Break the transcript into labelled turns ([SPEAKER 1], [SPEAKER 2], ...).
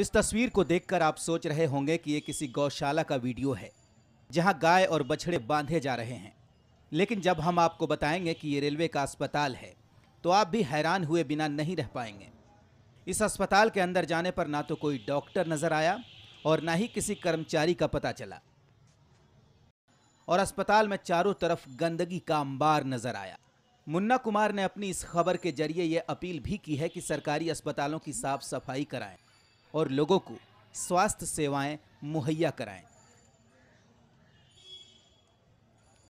[SPEAKER 1] इस तस्वीर को देखकर आप सोच रहे होंगे कि ये किसी गौशाला का वीडियो है जहां गाय और बछड़े बांधे जा रहे हैं लेकिन जब हम आपको बताएंगे कि ये रेलवे का अस्पताल है तो आप भी हैरान हुए बिना नहीं रह पाएंगे इस अस्पताल के अंदर जाने पर ना तो कोई डॉक्टर नज़र आया और ना ही किसी कर्मचारी का पता चला और अस्पताल में चारों तरफ गंदगी का अंबार नज़र आया मुन्ना कुमार ने अपनी इस खबर के जरिए यह अपील भी की है कि सरकारी अस्पतालों की साफ सफाई कराएं और लोगों को स्वास्थ्य सेवाएं मुहैया कराएं